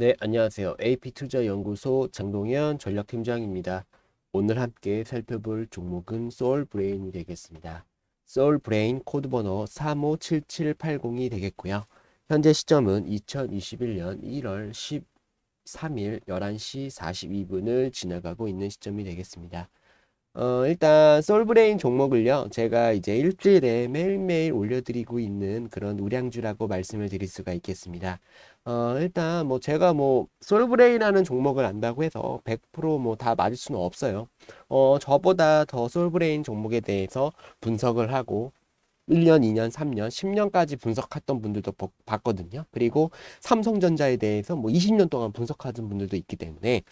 네, 안녕하세요. AP투자연구소 장동현 전략팀장입니다. 오늘 함께 살펴볼 종목은 소울브레인이 되겠습니다. 소울브레인 코드번호 357780이 되겠고요. 현재 시점은 2021년 1월 13일 11시 42분을 지나가고 있는 시점이 되겠습니다. 어, 일단 솔브레인 종목을요. 제가 이제 일주일에 매일매일 올려드리고 있는 그런 우량주라고 말씀을 드릴 수가 있겠습니다. 어, 일단 뭐 제가 뭐 솔브레인하는 종목을 안다고 해서 100%뭐 다 맞을 수는 없어요. 어, 저보다 더 솔브레인 종목에 대해서 분석을 하고 1년, 2년, 3년, 10년까지 분석했던 분들도 봤거든요. 그리고 삼성전자에 대해서 뭐 20년 동안 분석하던 분들도 있기 때문에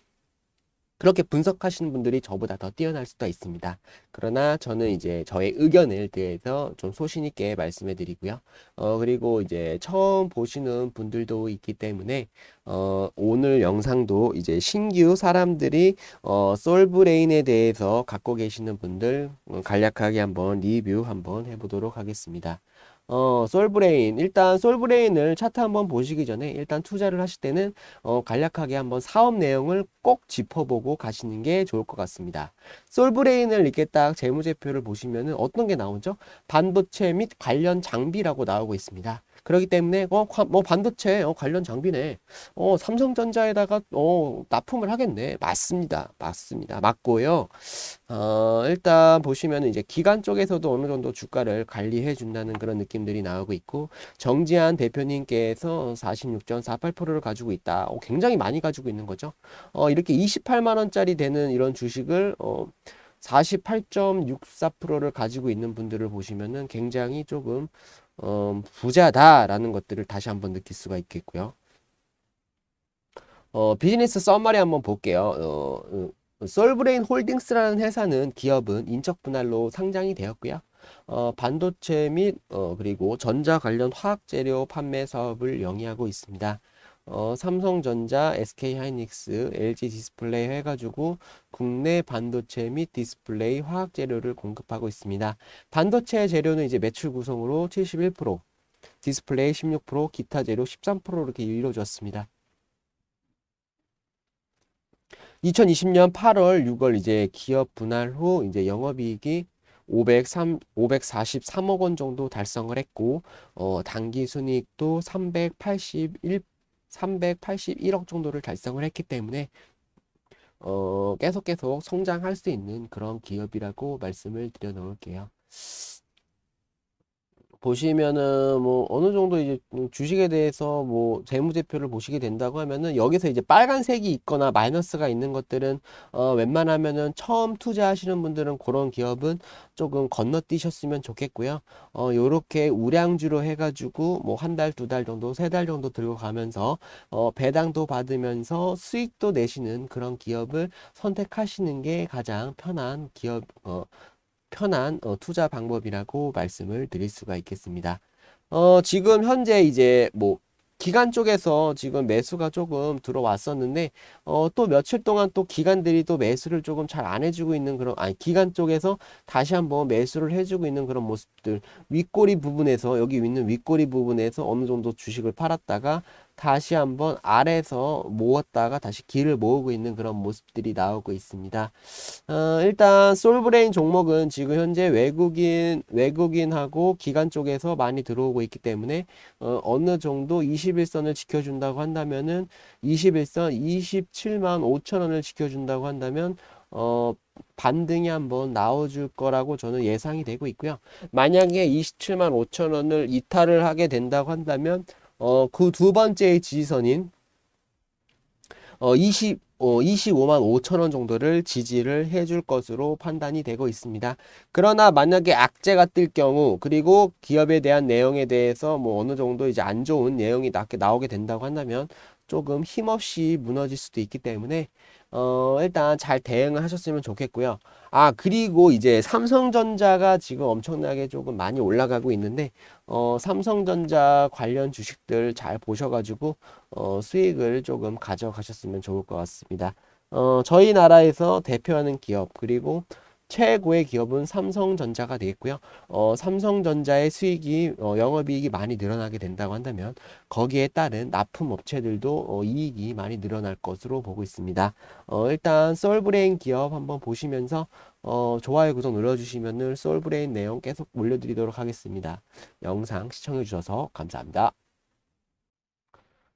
그렇게 분석하시는 분들이 저보다 더 뛰어날 수도 있습니다. 그러나 저는 이제 저의 의견을 대해서 좀 소신 있게 말씀해 드리고요. 어, 그리고 이제 처음 보시는 분들도 있기 때문에 어, 오늘 영상도 이제 신규 사람들이 어, 솔브레인에 대해서 갖고 계시는 분들 어, 간략하게 한번 리뷰 한번 해보도록 하겠습니다. 어, 솔브레인 일단 솔브레인을 차트 한번 보시기 전에 일단 투자를 하실 때는 어, 간략하게 한번 사업 내용을 꼭 짚어보고 가시는 게 좋을 것 같습니다. 솔브레인을 이렇게 딱 재무제표를 보시면 어떤 게 나오죠? 반도체 및 관련 장비라고 나오고 있습니다. 그렇기 때문에 어, 뭐 반도체 어, 관련 장비네. 어, 삼성전자에다가 어, 납품을 하겠네. 맞습니다. 맞습니다. 맞고요. 어, 일단 보시면 이제 기관 쪽에서도 어느 정도 주가를 관리해 준다는 그런 느낌들이 나오고 있고 정지한 대표님께서 46.48%를 가지고 있다. 어, 굉장히 많이 가지고 있는 거죠. 어, 이렇게 28만 원짜리 되는 이런 주식을 어, 48.64%를 가지고 있는 분들을 보시면은 굉장히 조금 어, 부자다라는 것들을 다시 한번 느낄 수가 있겠고요. 어, 비즈니스 썸머리 한번 볼게요. 어, 어, 솔브레인 홀딩스라는 회사는 기업은 인적 분할로 상장이 되었고요. 어, 반도체 및 어, 그리고 전자 관련 화학 재료 판매 사업을 영위하고 있습니다. 어, 삼성전자, SK하이닉스, LG디스플레이 해가지고 국내 반도체 및 디스플레이 화학 재료를 공급하고 있습니다. 반도체 재료는 이제 매출 구성으로 71%, 디스플레이 16%, 기타 재료 13% 이렇게 이루어졌습니다. 2020년 8월, 6월 이제 기업 분할 후 이제 영업이익이 503, 543억 원 정도 달성을 했고 어, 단기 순이익도 381 381억 정도를 달성을 했기 때문에 어, 계속 계속 성장할 수 있는 그런 기업이라고 말씀을 드려 놓을게요. 보시면은 뭐 어느 정도 이제 주식에 대해서 뭐 재무제표를 보시게 된다고 하면은 여기서 이제 빨간색이 있거나 마이너스가 있는 것들은 어 웬만하면은 처음 투자하시는 분들은 그런 기업은 조금 건너뛰셨으면 좋겠고요. 어 요렇게 우량주로 해가지고 뭐 한 달, 두 달 정도, 세 달 정도 들고 가면서 어 배당도 받으면서 수익도 내시는 그런 기업을 선택하시는 게 가장 편한 기업 어 편한 어, 투자 방법이라고 말씀을 드릴 수가 있겠습니다. 어, 지금 현재 이제 뭐 기간 쪽에서 지금 매수가 조금 들어왔었는데 어, 또 며칠 동안 또 기관들이 또 매수를 조금 잘 안 해주고 있는 그런 아니 기간 쪽에서 다시 한번 매수를 해주고 있는 그런 모습들 윗꼬리 부분에서 여기 있는 윗꼬리 부분에서 어느 정도 주식을 팔았다가 다시 한번 아래에서 모았다가 다시 길을 모으고 있는 그런 모습들이 나오고 있습니다. 어, 일단 솔브레인 종목은 지금 현재 외국인 외국인하고 기관 쪽에서 많이 들어오고 있기 때문에 어, 어느 정도 21선을 지켜준다고 한다면은 21선 27만 5천 원을 지켜준다고 한다면 어, 반등이 한번 나와줄 거라고 저는 예상이 되고 있고요. 만약에 27만 5천 원을 이탈을 하게 된다고 한다면 어, 그 두번째 지지선인 어, 20, 어, 25만 5천 원 정도를 지지를 해줄 것으로 판단이 되고 있습니다. 그러나 만약에 악재가 뜰 경우 그리고 기업에 대한 내용에 대해서 뭐 어느 정도 이제 안 좋은 내용이 나 나오게 된다고 한다면 조금 힘없이 무너질 수도 있기 때문에 어, 일단 잘 대응을 하셨으면 좋겠고요. 아, 그리고 이제 삼성전자가 지금 엄청나게 조금 많이 올라가고 있는데, 어, 삼성전자 관련 주식들 잘 보셔가지고, 어, 수익을 조금 가져가셨으면 좋을 것 같습니다. 어, 저희 나라에서 대표하는 기업, 그리고 최고의 기업은 삼성전자가 되겠고요. 어, 삼성전자의 수익이 어, 영업이익이 많이 늘어나게 된다고 한다면 거기에 따른 납품업체들도 어, 이익이 많이 늘어날 것으로 보고 있습니다. 어, 일단 솔브레인 기업 한번 보시면서 어, 좋아요 구독 눌러주시면 솔브레인 내용 계속 올려드리도록 하겠습니다. 영상 시청해주셔서 감사합니다.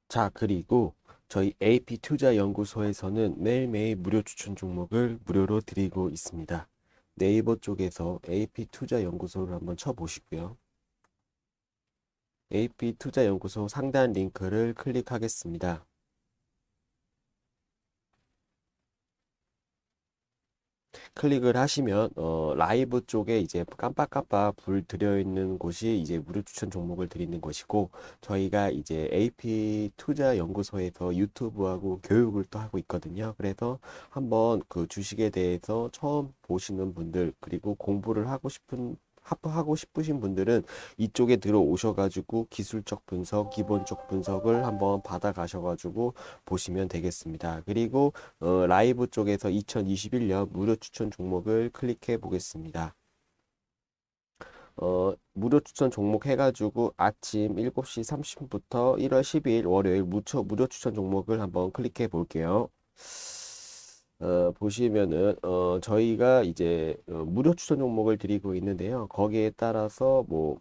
자 그리고 저희 AP투자연구소에서는 매일매일 무료 추천 종목을 무료로 드리고 있습니다. 네이버 쪽에서 AP투자연구소를 한번 쳐보시고요. AP투자연구소 상단 링크를 클릭하겠습니다. 클릭을 하시면 어, 라이브 쪽에 이제 깜빡깜빡 불 들여있는 곳이 이제 무료 추천 종목을 드리는 것이고 저희가 이제 AP 투자 연구소에서 유튜브하고 교육을 또 하고 있거든요. 그래서 한번 그 주식에 대해서 처음 보시는 분들 그리고 공부를 하고 싶은 하프하고 싶으신 분들은 이쪽에 들어오셔가지고 기술적 분석, 기본적 분석을 한번 받아가셔가지고 보시면 되겠습니다. 그리고 어, 라이브 쪽에서 2021년 무료 추천 종목을 클릭해 보겠습니다. 어, 무료 추천 종목 해가지고 아침 7시 30분부터 1월 12일 월요일 무료, 무료 추천 종목을 한번 클릭해 볼게요. 어, 보시면은 어, 저희가 이제 어, 무료 추천 종목을 드리고 있는데요. 거기에 따라서 뭐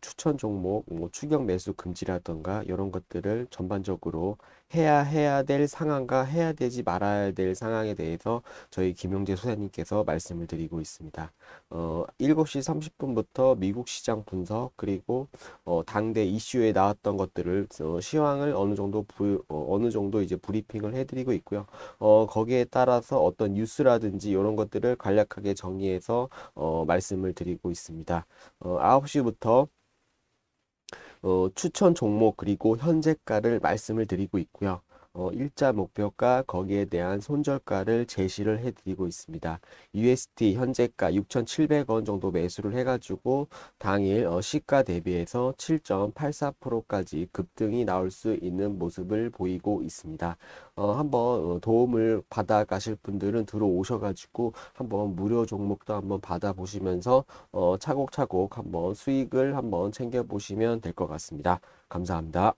추천 종목, 뭐 추격 매수 금지라던가 이런 것들을 전반적으로 해야 해야 될 상황과 해야 되지 말아야 될 상황에 대해서 저희 김용재 소장님께서 말씀을 드리고 있습니다. 어, 7시 30분부터 미국 시장 분석 그리고 어, 당대 이슈에 나왔던 것들을 어, 시황을 어느 정도 부, 어, 어느 정도 이제 브리핑을 해드리고 있고요. 어, 거기에 따라서 어떤 뉴스라든지 이런 것들을 간략하게 정리해서 어, 말씀을 드리고 있습니다. 어, 9시부터 어, 추천 종목 그리고 현재가를 말씀을 드리고 있고요. 어, 일자 목표가 거기에 대한 손절가를 제시를 해드리고 있습니다. USD 현재가 6,700원 정도 매수를 해가지고 당일 어, 시가 대비해서 7.84%까지 급등이 나올 수 있는 모습을 보이고 있습니다. 어, 한번 어, 도움을 받아 가실 분들은 들어오셔가지고 한번 무료 종목도 한번 받아보시면서 어, 차곡차곡 한번 수익을 한번 챙겨보시면 될 것 같습니다. 감사합니다.